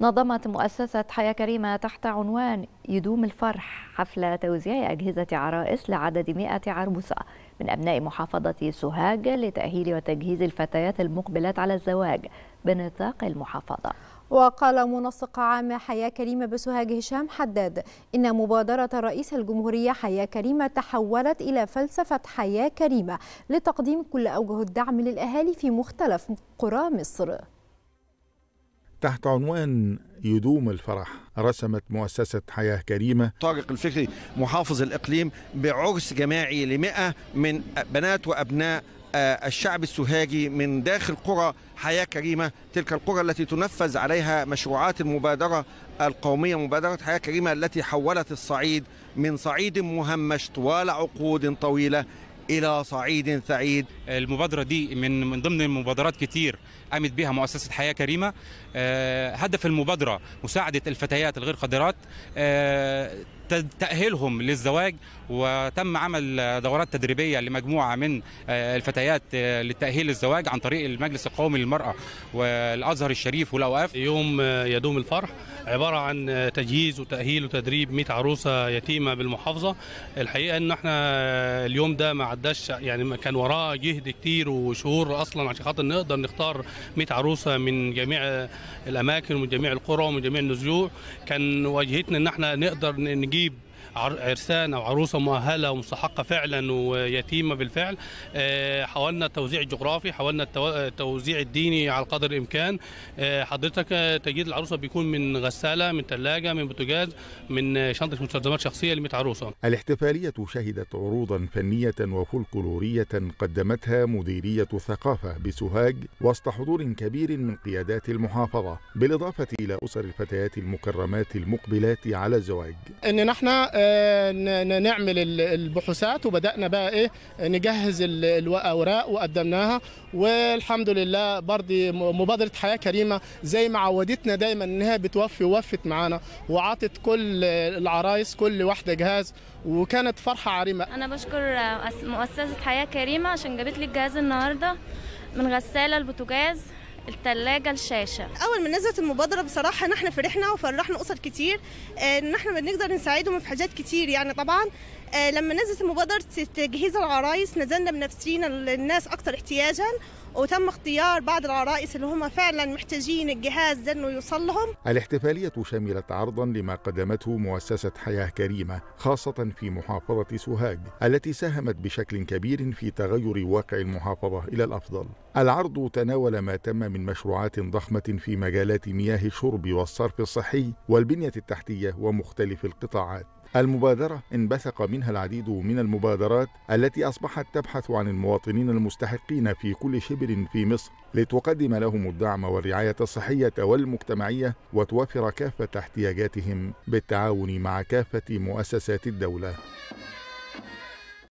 نظمت مؤسسة حياة كريمة تحت عنوان يدوم الفرح حفلة توزيع أجهزة عرائس لعدد 100 عروسة من أبناء محافظة سوهاج لتأهيل وتجهيز الفتيات المقبلات على الزواج بنطاق المحافظة وقال منسق عام حياة كريمة بسوهاج هشام حداد إن مبادرة رئيس الجمهورية حياة كريمة تحولت إلى فلسفة حياة كريمة لتقديم كل أوجه الدعم للأهالي في مختلف قرى مصر تحت عنوان يدوم الفرح رسمت مؤسسة حياة كريمة طارق الفكري محافظ الإقليم بعرس جماعي لمئة من بنات وأبناء آه، الشعب السوهاجي من داخل قرى حياة كريمة تلك القرى التي تنفذ عليها مشروعات المبادرة القومية مبادرة حياة كريمة التي حولت الصعيد من صعيد مهمش طوال عقود طويلة الى صعيد سعيد المبادره دي من من ضمن مبادرات كتير قامت بها مؤسسه حياه كريمه آه، هدف المبادره مساعده الفتيات الغير قادرات آه، تأهيلهم للزواج وتم عمل دورات تدريبية لمجموعة من آه، الفتيات للتأهيل آه، للزواج عن طريق المجلس القومي للمرأة والأزهر الشريف والأوقاف يوم آه، يدوم الفرح عبارة عن تجهيز وتأهيل وتدريب 100 عروسة يتيمة بالمحافظة الحقيقة أن احنا اليوم ده ما عداش يعني كان وراه جهد كتير وشهور أصلا عشان خاطر نقدر نختار 100 عروسة من جميع الأماكن ومن جميع القرى ومن جميع النزوع كان واجهتنا أن احنا نقدر نجيب Gib عرسان او عروسه مؤهله ومستحقه فعلا ويتيمه بالفعل آه، حاولنا التوزيع الجغرافي حاولنا التوزيع الديني على قدر الامكان آه، حضرتك آه، تجد العروسه بيكون من غساله من ثلاجه من بوتجاز من شنطه مستلزمات شخصيه ل عروسه الاحتفاليه شهدت عروضا فنيه وفلكلوريه قدمتها مديريه الثقافه بسوهاج وسط حضور كبير من قيادات المحافظه بالاضافه الى اسر الفتيات المكرمات المقبلات على الزواج ان نحن نعمل البحوثات وبدانا بقى ايه نجهز الاوراق وقدمناها والحمد لله برضه مبادره حياه كريمه زي ما عودتنا دايما انها بتوفي ووفت معانا وعطت كل العرايس كل واحده جهاز وكانت فرحه عريمه انا بشكر مؤسسه حياه كريمه عشان جابت لي الجهاز النهارده من غساله لبوتاجاز الثلاجه الشاشه اول ما نزلت المبادره بصراحه نحن فرحنا وفرحنا اسر كتير آه، ان احنا بنقدر نساعدهم في حاجات كتير يعني طبعا آه، لما نزلت مبادره تجهيز العرايس نزلنا بنفسينا للناس اكثر احتياجا وتم اختيار بعض العرائس اللي هم فعلا محتاجين الجهاز ده انه يوصل لهم. الاحتفاليه شملت عرضا لما قدمته مؤسسه حياه كريمه خاصه في محافظه سوهاج التي ساهمت بشكل كبير في تغير واقع المحافظه الى الافضل. العرض تناول ما تم من مشروعات ضخمة في مجالات مياه الشرب والصرف الصحي والبنية التحتية ومختلف القطاعات. المبادرة انبثق منها العديد من المبادرات التي أصبحت تبحث عن المواطنين المستحقين في كل شبر في مصر لتقدم لهم الدعم والرعاية الصحية والمجتمعية وتوفر كافة احتياجاتهم بالتعاون مع كافة مؤسسات الدولة.